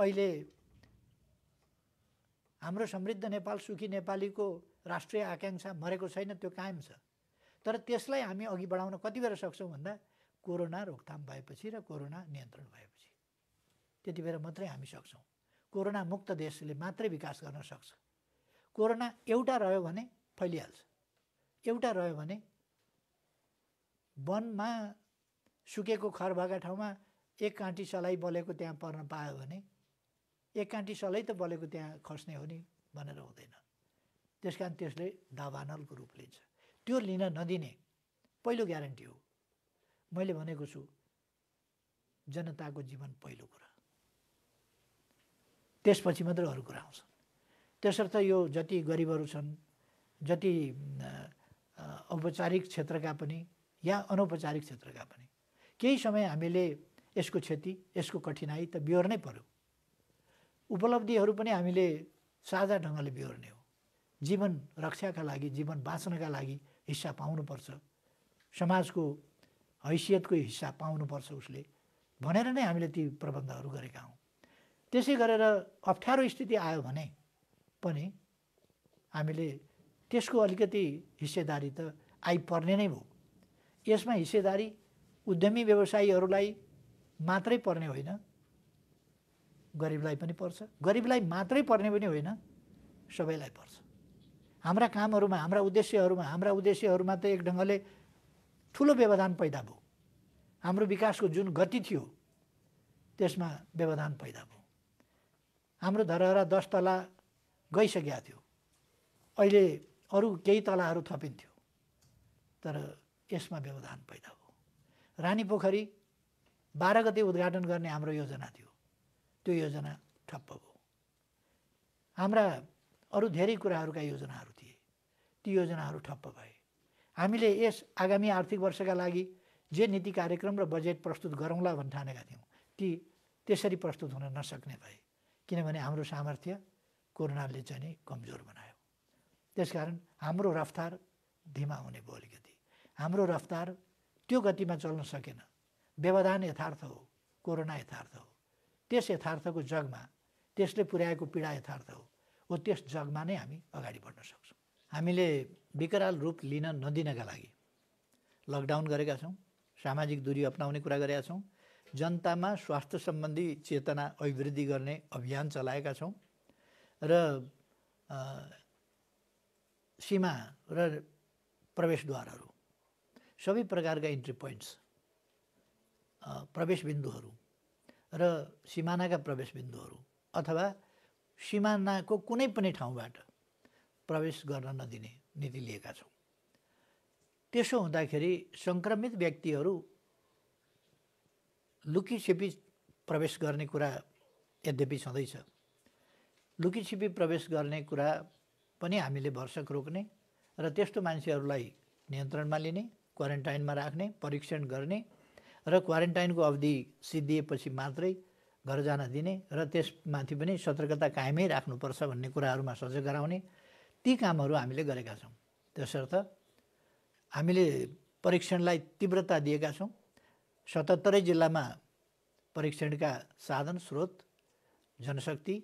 अहिले हाम्रो समृद्ध नेपाल सुखी नेपालीको राष्ट्रिय आकाङ्क्षा मरेको छैन त्यो कायम छ तर त्यसलाई हामी अघि बढाउन कति बेर सक्छौँ भन्दा कोरोना रोकथाम भएपछि र कोरोना नियन्त्रण भएपछि त्यति बेर मात्रै हामी सक्छौँ कोरोना मुक्त देशले मात्रै विकास गर्न सक्छ कोरोना एउटा रह्यो भने फैलिहाल्छ एउटा रह्यो भने वनमा सुकेको खर भएका ठाउँमा एक काँटी सलाइ बलेको त्यहाँ पर्न पायो भने एक कान्टी सलै त बलेको त्यहाँ खस्ने हो नि भनेर हुँदैन त्यस कारण त्यसले दावानलको रूप लिन्छ त्यो लिन नदिने पहिलो ग्यारेन्टी हो मैले भनेको छु जनताको जीवन पहिलो कुरा त्यसपछि मात्र अरू कुरा आउँछ त्यसर्थ यो जति गरिबहरू छन् जति औपचारिक क्षेत्रका पनि या अनौपचारिक क्षेत्रका पनि केही समय हामीले यसको क्षति यसको कठिनाई त बिहोर्नै पऱ्यो उपलब्धिहरू पनि हामीले साझा ढङ्गले बिहोर्ने हो जीवन रक्षाका लागि जीवन बाँच्नका लागि हिस्सा पाउनुपर्छ समाजको हैसियतको हिस्सा पाउनुपर्छ उसले भनेर नै हामीले ती प्रबन्धहरू गरेका हौँ त्यसै गरेर अप्ठ्यारो स्थिति आयो भने पनि हामीले त्यसको अलिकति हिस्सेदारी त आइपर्ने नै हो यसमा हिस्सेदारी उद्यमी व्यवसायीहरूलाई मात्रै पर्ने होइन गरिबलाई पनि पर्छ गरिबलाई मात्रै पर्ने पनि होइन सबैलाई पर्छ हाम्रा कामहरूमा हाम्रा उद्देश्यहरूमा हाम्रा उद्देश्यहरूमा त एक ढङ्गले ठुलो व्यवधान पैदा भयो हाम्रो विकासको जुन गति थियो त्यसमा व्यवधान पैदा भयो हाम्रो धरहरा दस तला गइसकेका थियो अहिले अरू केही तलाहरू थपिन्थ्यो तर यसमा व्यवधान पैदा भयो रानी पोखरी बाह्र गते उद्घाटन गर्ने हाम्रो योजना थियो त्यो योजना ठप्प भयो हाम्रा अरू धेरै कुराहरूका योजनाहरू थिए ती योजनाहरू ठप्प भए हामीले यस आगामी आर्थिक वर्षका लागि जे नीति कार्यक्रम र बजेट प्रस्तुत गरौँला भन् ठानेका थियौँ ती त्यसरी प्रस्तुत हुन नसक्ने भए किनभने हाम्रो सामर्थ्य कोरोनाले चाहिँ कमजोर बनायो त्यसकारण हाम्रो रफ्तार धिमा हुने भयो अलिकति हाम्रो रफ्तार त्यो गतिमा चल्न सकेन व्यवधान यथार्थ हो कोरोना यथार्थ हो त्यस यथार्थको जगमा त्यसले पुर्याएको पीडा यथार्थ हो हो त्यस जगमा नै हामी अगाडि बढ्न सक्छौँ हामीले विकराल रूप लिन नदिनका लागि लकडाउन गरेका छौँ सामाजिक दूरी अप्नाउने कुरा गरेका छौँ जनतामा स्वास्थ्य सम्बन्धी चेतना अभिवृद्धि गर्ने अभियान चलाएका छौँ र सीमा र प्रवेशद्वारहरू सबै प्रकारका इन्ट्री पोइन्ट्स प्रवेश बिन्दुहरू र सिमानाका बिन्दुहरू अथवा सिमानाको कुनै पनि ठाउँबाट प्रवेश गर्न नदिने नीति लिएका छौँ त्यसो हुँदाखेरि सङ्क्रमित व्यक्तिहरू लुकीछिपी प्रवेश गर्ने कुरा यद्यपि छँदैछ लुकीछिपी प्रवेश गर्ने कुरा पनि हामीले भर्सक रोक्ने र त्यस्तो मान्छेहरूलाई नियन्त्रणमा लिने क्वारेन्टाइनमा राख्ने परीक्षण गर्ने र क्वारेन्टाइनको अवधि सिद्धिएपछि मात्रै घर जान दिने र त्यसमाथि पनि सतर्कता कायमै राख्नुपर्छ भन्ने कुराहरूमा सजग गराउने ती कामहरू हामीले गरेका छौँ त्यसर्थ हामीले परीक्षणलाई तीव्रता दिएका छौँ सतहत्तरै जिल्लामा परीक्षणका साधन स्रोत जनशक्ति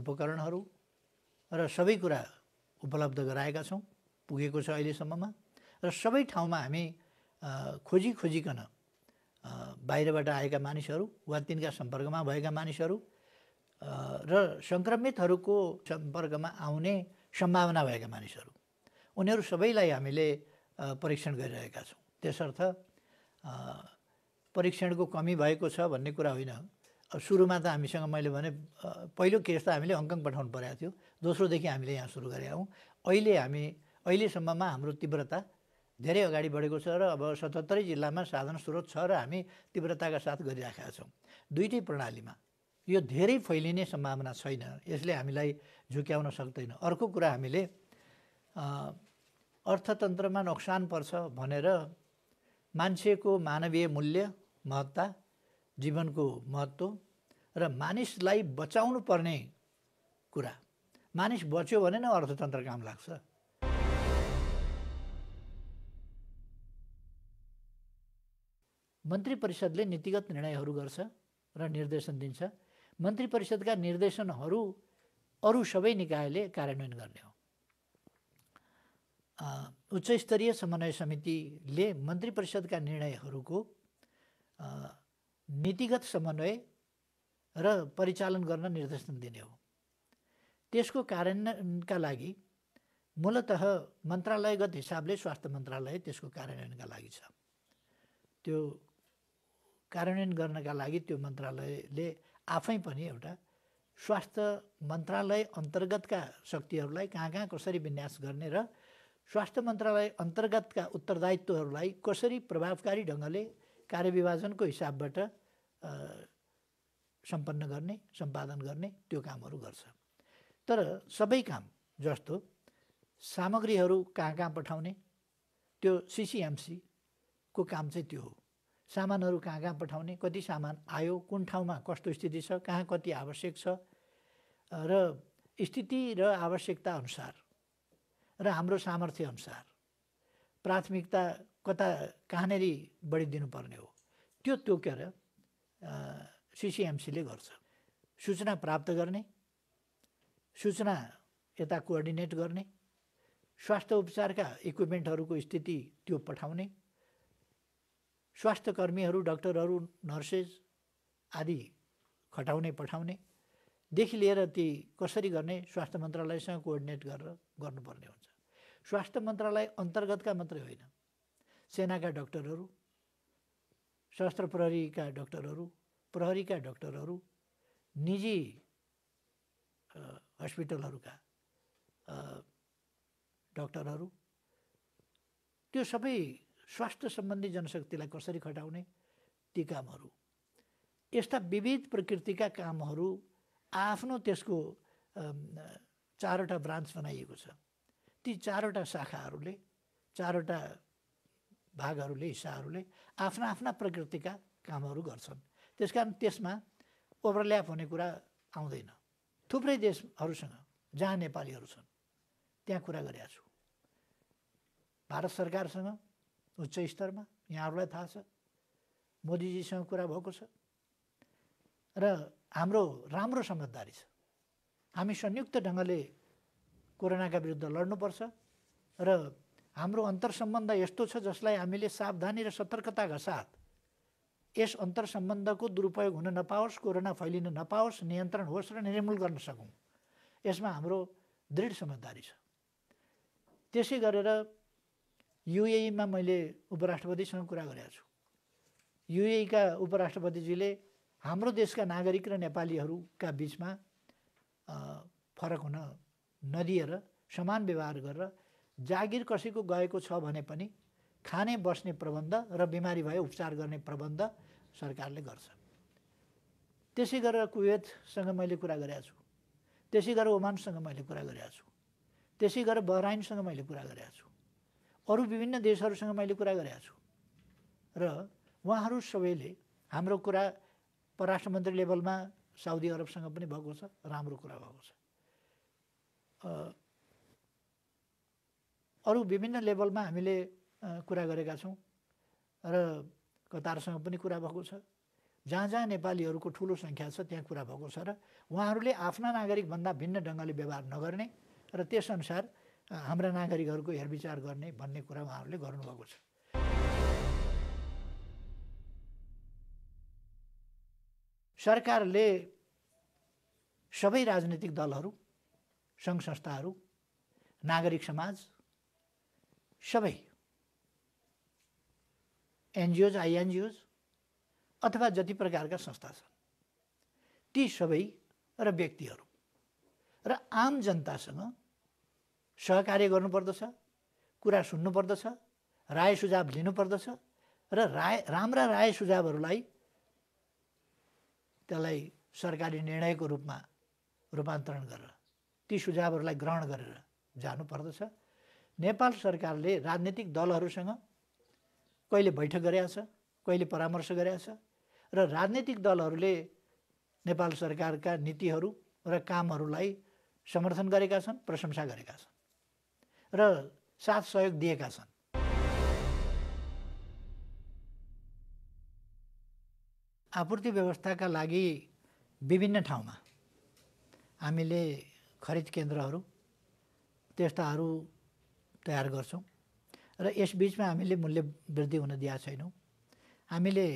उपकरणहरू र सबै कुरा उपलब्ध गराएका छौँ पुगेको छ अहिलेसम्ममा र सबै ठाउँमा हामी खोजी खोजिकन बाहिरबाट आएका मानिसहरू वा तिनका सम्पर्कमा भएका मानिसहरू र सङ्क्रमितहरूको सम्पर्कमा आउने सम्भावना भएका मानिसहरू उनीहरू सबैलाई हामीले परीक्षण गरिरहेका छौँ त्यसर्थ परीक्षणको कमी भएको छ भन्ने कुरा होइन अब सुरुमा त हामीसँग मैले भने पहिलो केस त हामीले हङकङ पठाउनु परेको थियो दोस्रोदेखि हामीले यहाँ सुरु गरेका हौँ अहिले हामी अहिलेसम्ममा हाम्रो तीव्रता धेरै अगाडि बढेको छ र अब सतहत्तरै जिल्लामा साधन स्रोत छ र हामी तीव्रताका साथ गरिराखेका छौँ दुइटै प्रणालीमा यो धेरै फैलिने सम्भावना छैन यसले हामीलाई झुक्याउन सक्दैन अर्को कुरा हामीले अर्थतन्त्रमा नोक्सान पर्छ भनेर मान्छेको मानवीय मूल्य महत्ता जीवनको महत्त्व र मानिसलाई बचाउनु पर्ने कुरा मानिस बच्यो भने नै अर्थतन्त्र काम लाग्छ मन्त्री परिषदले नीतिगत निर्णयहरू गर्छ र निर्देशन दिन्छ मन्त्री परिषदका निर्देशनहरू अरू सबै निकायले कार्यान्वयन गर्ने हो उच्च स्तरीय समन्वय समितिले मन्त्री परिषदका निर्णयहरूको नीतिगत समन्वय र परिचालन गर्न निर्देशन दिने हो त्यसको कार्यान्वयनका लागि मूलत मन्त्रालयगत हिसाबले स्वास्थ्य मन्त्रालय त्यसको कार्यान्वयनका लागि छ त्यो कार्यान्वयन गर्नका लागि त्यो मन्त्रालयले आफै पनि एउटा स्वास्थ्य मन्त्रालय अन्तर्गतका शक्तिहरूलाई कहाँ कहाँ कसरी विन्यास गर्ने र स्वास्थ्य मन्त्रालय अन्तर्गतका उत्तरदायित्वहरूलाई कसरी प्रभावकारी ढङ्गले कार्यविभाजनको हिसाबबाट सम्पन्न गर्ने सम्पादन गर्ने त्यो कामहरू गर्छ तर सबै काम जस्तो सामग्रीहरू कहाँ कहाँ पठाउने त्यो सिसिएमसीको काम चाहिँ त्यो हो सामानहरू कहाँ कहाँ पठाउने कति सामान आयो कुन ठाउँमा कस्तो स्थिति छ कहाँ कति आवश्यक छ र स्थिति र आवश्यकता अनुसार र हाम्रो सामर्थ्य अनुसार प्राथमिकता कता कहाँनेरि बढी दिनुपर्ने हो त्यो तोकेर सिसिएमसीले गर्छ सूचना प्राप्त गर्ने सूचना यता कोअर्डिनेट गर्ने स्वास्थ्य उपचारका इक्विपमेन्टहरूको स्थिति त्यो पठाउने स्वास्थ्य कर्मीहरू डक्टरहरू नर्सेस आदि खटाउने पठाउनेदेखि लिएर ती कसरी गर्ने स्वास्थ्य मन्त्रालयसँग कोअर्डिनेट गरेर गर्नुपर्ने हुन्छ स्वास्थ्य मन्त्रालय अन्तर्गतका मात्रै होइन सेनाका डक्टरहरू शस्त्र प्रहरीका डक्टरहरू प्रहरीका डक्टरहरू निजी हस्पिटलहरूका डक्टरहरू त्यो सबै स्वास्थ्य सम्बन्धी जनशक्तिलाई कसरी खटाउने ती कामहरू यस्ता विविध प्रकृतिका कामहरू आफ्नो त्यसको चारवटा ब्रान्च बनाइएको छ ती चारवटा शाखाहरूले चारवटा भागहरूले हिस्साहरूले आफ्ना आफ्ना प्रकृतिका कामहरू गर्छन् त्यस कारण त्यसमा ओभरल्याप हुने कुरा आउँदैन थुप्रै देशहरूसँग जहाँ नेपालीहरू छन् त्यहाँ कुरा गरेका छु भारत सरकारसँग उच्च स्तरमा यहाँहरूलाई थाहा छ मोदीजीसँग कुरा भएको छ र हाम्रो राम्रो समझदारी छ हामी संयुक्त ढङ्गले कोरोनाका विरुद्ध लड्नुपर्छ र हाम्रो अन्तर सम्बन्ध यस्तो छ जसलाई हामीले सावधानी र सतर्कताका साथ यस अन्तरसम्बन्धको दुरुपयोग हुन नपाओस् कोरोना फैलिन नपाओस् नियन्त्रण होस् र निर्मूल गर्न सकौँ यसमा हाम्रो दृढ समझदारी छ त्यसै गरेर युएईमा मैले उपराष्ट्रपतिसँग कुरा गरेको छु युएईका उपराष्ट्रपतिजीले हाम्रो देशका नागरिक र नेपालीहरूका बिचमा फरक हुन नदिएर समान व्यवहार गरेर जागिर कसैको गएको छ भने पनि खाने बस्ने प्रबन्ध र बिमारी भए उपचार गर्ने प्रबन्ध सरकारले गर्छ त्यसै गरेर कुवेतसँग मैले कुरा गरेको छु त्यसै गरेर ओमानसँग मैले कुरा गरेको छु त्यसै गरेर बहराइनसँग मैले कुरा गरेको छु अरू विभिन्न देशहरूसँग मैले कुरा गरेको छु र उहाँहरू सबैले हाम्रो कुरा परराष्ट्र मन्त्री लेभलमा साउदी अरबसँग पनि भएको छ राम्रो कुरा भएको छ अरू विभिन्न लेभलमा हामीले कुरा गरेका छौँ र कतारसँग पनि कुरा भएको छ जहाँ जहाँ नेपालीहरूको ठुलो सङ्ख्या छ त्यहाँ कुरा भएको छ र उहाँहरूले आफ्ना नागरिकभन्दा भिन्न ढङ्गले व्यवहार नगर्ने र त्यसअनुसार हाम्रा नागरिकहरूको हेरविचार गर्ने भन्ने कुरा उहाँहरूले गर्नुभएको छ सरकारले सबै राजनीतिक दलहरू सङ्घ संस्थाहरू नागरिक समाज सबै एनजिओज आइएनजिओज अथवा जति प्रकारका संस्था छन् ती सबै र व्यक्तिहरू र आम जनतासँग सहकार्य गर्नुपर्दछ कुरा सुन्नुपर्दछ राय सुझाव लिनुपर्दछ र राय राम्रा राय सुझावहरूलाई त्यसलाई सरकारी निर्णयको रूपमा रूपान्तरण गरेर ती सुझावहरूलाई ग्रहण गरेर जानुपर्दछ नेपाल सरकारले राजनीतिक दलहरूसँग कहिले बैठक छ कहिले परामर्श छ र राजनीतिक दलहरूले नेपाल सरकारका नीतिहरू र कामहरूलाई समर्थन गरेका छन् प्रशंसा गरेका छन् र साथ सहयोग दिएका छन् आपूर्ति व्यवस्थाका लागि विभिन्न ठाउँमा हामीले खरिद केन्द्रहरू त्यस्ताहरू तयार गर्छौँ र यसबिचमा हामीले मूल्य वृद्धि हुन दिएका छैनौँ हामीले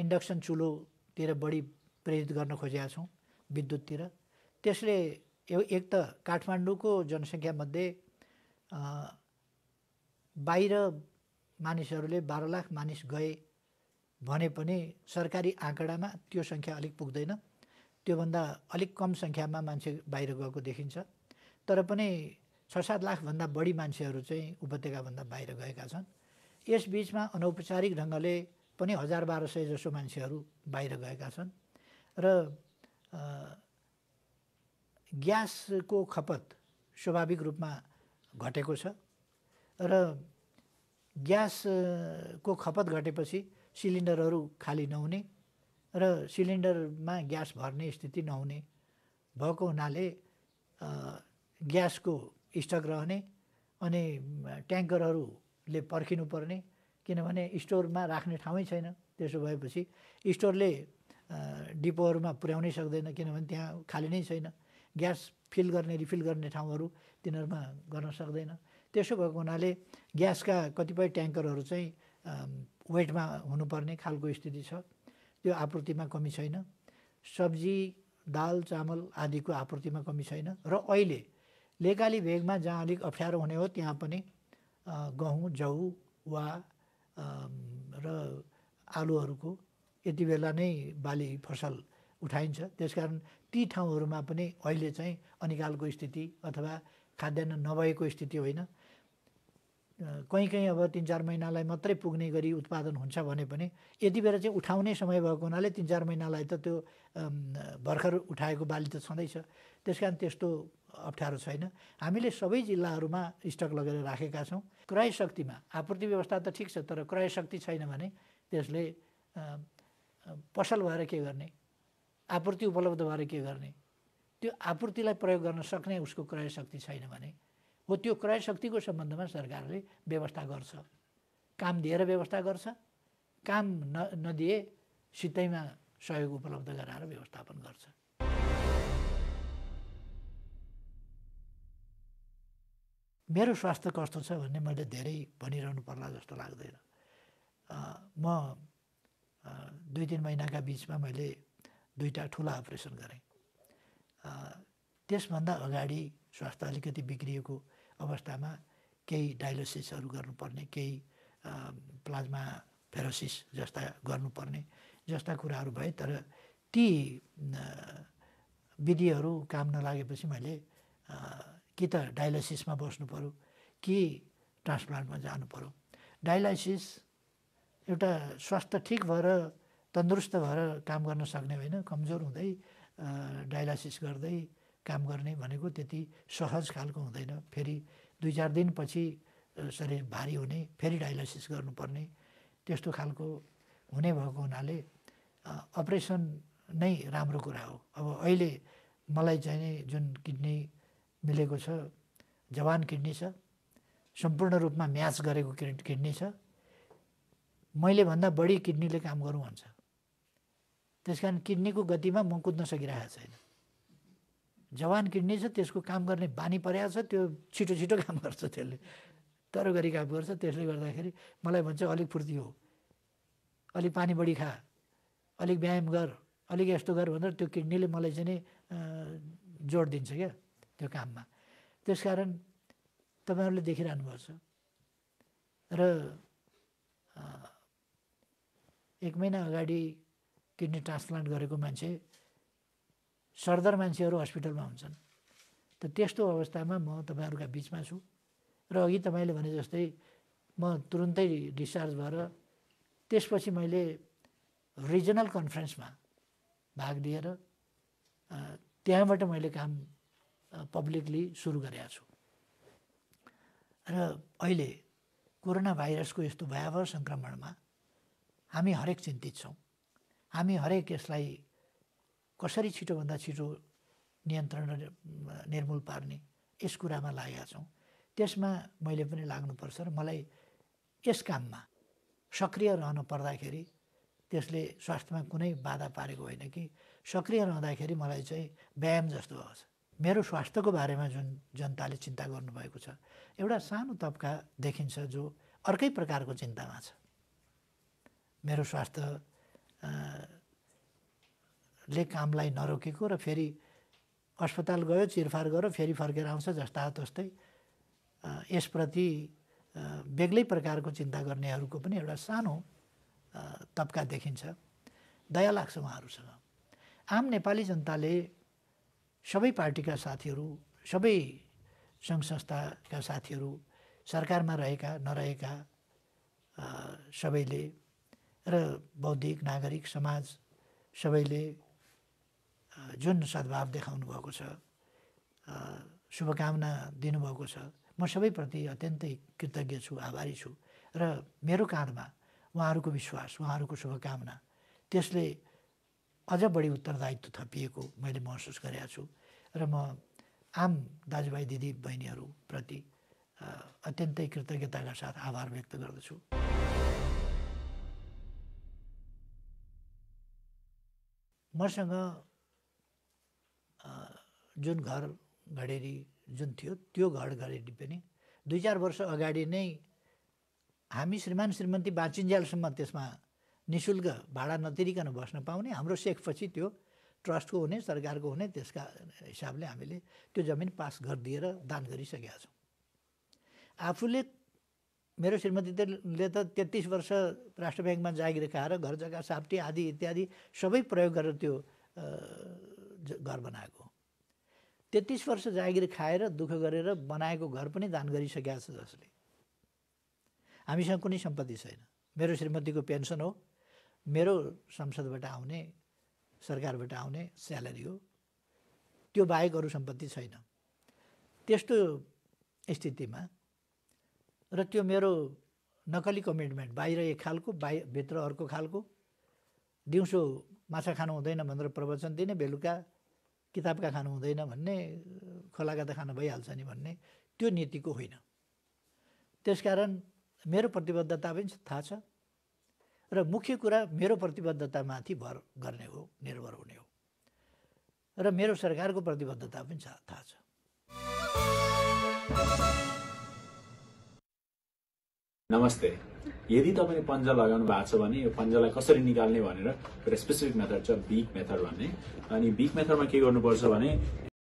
इन्डक्सन चुलोतिर बढी प्रेरित गर्न खोजेका छौँ विद्युततिर त्यसले एक त काठमाडौँको जनसङ्ख्यामध्ये बाहिर मानिसहरूले बाह्र लाख मानिस गए भने पनि सरकारी आँकडामा त्यो सङ्ख्या अलिक पुग्दैन त्योभन्दा अलिक कम सङ्ख्यामा मान्छे बाहिर गएको देखिन्छ तर पनि छ सात लाखभन्दा बढी मान्छेहरू चाहिँ उपत्यकाभन्दा बाहिर गएका छन् यसबिचमा अनौपचारिक ढङ्गले पनि हजार बाह्र सय जसो मान्छेहरू बाहिर गएका छन् र ग्यासको खपत स्वाभाविक रूपमा घटेको छ र ग्यासको खपत घटेपछि सिलिन्डरहरू खाली नहुने र सिलिन्डरमा ग्यास भर्ने स्थिति नहुने भएको हुनाले ग्यासको स्टक रहने अनि ट्याङ्करहरूले पर्खिनुपर्ने किनभने स्टोरमा राख्ने ठाउँै छैन त्यसो भएपछि स्टोरले डिपोहरूमा पुर्याउनै सक्दैन किनभने त्यहाँ खाली नै छैन ग्यास फिल गर्ने रिफिल गर्ने ठाउँहरू तिनीहरूमा गर्न सक्दैन त्यसो भएको हुनाले ग्यासका कतिपय ट्याङ्करहरू चाहिँ वेटमा हुनुपर्ने खालको स्थिति छ त्यो आपूर्तिमा कमी छैन सब्जी दाल चामल आदिको आपूर्तिमा कमी छैन र अहिले लेकाली भेगमा जहाँ अलिक अप्ठ्यारो हुने हो त्यहाँ पनि गहुँ जौ वा र आलुहरूको यति बेला नै बाली फसल उठाइन्छ त्यसकारण ती ठाउँहरूमा पनि अहिले चाहिँ अनिकालको स्थिति अथवा खाद्यान्न नभएको स्थिति होइन कहीँ कहीँ अब तिन चार महिनालाई मात्रै पुग्ने गरी उत्पादन हुन्छ भने पनि यति बेला चाहिँ उठाउने समय भएको हुनाले तिन चार महिनालाई त त्यो भर्खर उठाएको बाली त छँदैछ त्यस कारण त्यस्तो अप्ठ्यारो छैन हामीले सबै जिल्लाहरूमा स्टक लगेर राखेका छौँ क्रय शक्तिमा आपूर्ति व्यवस्था त ठिक छ तर क्रय शक्ति छैन भने त्यसले पसल भएर के गर्ने आपूर्ति उपलब्ध भएर के गर्ने त्यो आपूर्तिलाई प्रयोग गर्न सक्ने उसको क्रय शक्ति छैन भने हो त्यो क्रय शक्तिको सम्बन्धमा सरकारले व्यवस्था गर्छ काम दिएर व्यवस्था गर्छ काम न नदिए सितैमा सहयोग उपलब्ध गराएर व्यवस्थापन गर्छ मेरो स्वास्थ्य कस्तो छ भन्ने मैले धेरै भनिरहनु पर्ला जस्तो लाग्दैन म दुई तिन महिनाका बिचमा मैले दुईवटा ठुला अपरेसन गरेँ त्यसभन्दा अगाडि स्वास्थ्य अलिकति बिग्रिएको अवस्थामा केही डायलोसिसहरू गर्नुपर्ने केही प्लाज्मा फेरोसिस जस्ता गर्नुपर्ने जस्ता कुराहरू भए तर ती विधिहरू काम नलागेपछि मैले कि त डायलासिसमा बस्नु पऱ्यो कि ट्रान्सप्लान्टमा जानु पऱ्यो डायलाइसिस एउटा स्वास्थ्य ठिक भएर तन्दुरुस्त भएर काम गर्न सक्ने होइन कमजोर हुँदै डायलासिस गर्दै काम गर्ने भनेको त्यति सहज खालको हुँदैन फेरि दुई चार दिनपछि शरीर भारी हुने फेरि डायलासिस गर्नुपर्ने त्यस्तो खालको हुने भएको हुनाले अपरेसन नै राम्रो कुरा हो अब अहिले मलाई चाहिँ जुन किडनी मिलेको छ जवान किडनी छ सम्पूर्ण रूपमा म्याच गरेको किडनी छ मैले भन्दा बढी किडनीले काम गरौँ भन्छ त्यस कारण किडनीको गतिमा म कुद्न सकिरहेको छैन जवान किडनी छ त्यसको काम गर्ने बानी परेको छ त्यो छिटो छिटो काम गर्छ त्यसले तर गरी काम गर्छ त्यसले गर्दाखेरि मलाई भन्छ अलिक फुर्ती हो अलिक पानी बढी खा अलिक व्यायाम गर अलिक यस्तो गर भनेर त्यो किडनीले मलाई चाहिँ जोड दिन्छ क्या त्यो काममा त्यस कारण तपाईँहरूले देखिरहनुपर्छ र एक महिना अगाडि किडनी ट्रान्सप्लान्ट गरेको मान्छे सरदर मान्छेहरू हस्पिटलमा हुन्छन् त त्यस्तो अवस्थामा म तपाईँहरूका बिचमा छु र अघि तपाईँले भने जस्तै म तुरुन्तै डिस्चार्ज भएर त्यसपछि मैले रिजनल कन्फरेन्समा भाग लिएर त्यहाँबाट मैले काम पब्लिकली सुरु गरेको छु र अहिले कोरोना भाइरसको यस्तो भयावह सङ्क्रमणमा हामी हरेक चिन्तित छौँ हामी हरेक यसलाई कसरी छिटोभन्दा छिटो नियन्त्रण र निर्मूल पार्ने यस कुरामा लागेका छौँ त्यसमा मैले पनि लाग्नुपर्छ र मलाई यस काममा सक्रिय रहन पर्दाखेरि त्यसले स्वास्थ्यमा कुनै बाधा पारेको होइन कि सक्रिय रहँदाखेरि मलाई चाहिँ व्यायाम जस्तो आउँछ मेरो स्वास्थ्यको बारेमा जुन जनताले चिन्ता गर्नुभएको छ एउटा सानो तबका देखिन्छ जो अर्कै प्रकारको चिन्तामा छ मेरो स्वास्थ्य ले कामलाई नरोकेको र फेरि अस्पताल गयो चिरफार गऱ्यो फेरि फर्केर आउँछ जस्ता तस्तै यसप्रति बेग्लै प्रकारको चिन्ता गर्नेहरूको पनि एउटा सानो तबका देखिन्छ दया लाग्छ उहाँहरूसँग आम नेपाली जनताले सबै पार्टीका साथीहरू सबै सङ्घ संस्थाका साथीहरू सरकारमा रहेका नरहेका सबैले र बौद्धिक नागरिक समाज सबैले जुन सद्भाव देखाउनु भएको छ शुभकामना दिनुभएको छ म सबैप्रति अत्यन्तै कृतज्ञ छु आभारी छु र मेरो काँधमा उहाँहरूको विश्वास उहाँहरूको शुभकामना त्यसले अझ बढी उत्तरदायित्व थपिएको मैले महसुस गरेको छु र म आम दाजुभाइ दिदी बहिनीहरूप्रति अत्यन्तै कृतज्ञताका साथ आभार व्यक्त गर्दछु मसँग जुन घर घडेरी जुन थियो त्यो घर घडेरी पनि दुई चार वर्ष अगाडि नै हामी श्रीमान श्रीमती बाँचिन्जेलसम्म त्यसमा नि शुल्क भाडा नतिरिकन बस्न पाउने हाम्रो सेखपछि त्यो ट्रस्टको हुने सरकारको हुने त्यसका हिसाबले हामीले त्यो जमिन पास गरिदिएर दान गरिसकेका छौँ आफूले मेरो श्रीमतीले त तेत्तिस वर्ष राष्ट्र ब्याङ्कमा जागिर खाएर घर जग्गा साप्टी आदि इत्यादि सबै प्रयोग गरेर त्यो घर बनाएको तेत्तिस वर्ष जागिर खाएर दुःख गरेर बनाएको घर पनि दान गरिसकेको छ जसले हामीसँग कुनै सम्पत्ति छैन मेरो श्रीमतीको पेन्सन हो मेरो संसदबाट आउने सरकारबाट आउने स्यालेरी हो त्यो बाहेक अरू सम्पत्ति छैन त्यस्तो स्थितिमा र त्यो मेरो नकली कमिटमेन्ट बाहिर एक खालको बाहिर भित्र अर्को खालको दिउँसो माछा खानु हुँदैन भनेर प्रवचन दिने बेलुका किताबका खानु हुँदैन भन्ने खोलाका त खानु भइहाल्छ नि भन्ने त्यो नीतिको होइन त्यसकारण मेरो प्रतिबद्धता पनि थाहा छ र मुख्य कुरा मेरो प्रतिबद्धतामाथि भर गर्ने हो निर्भर हुने हो र मेरो सरकारको प्रतिबद्धता पनि छ थाहा छ नमस्ते यदि तपाईँले पन्जा लगाउनु भएको छ भने यो पन्जालाई कसरी निकाल्ने भनेर एउटा स्पेसिफिक मेथड छ बिक मेथड भन्ने अनि बिक मेथडमा के गर्नुपर्छ भने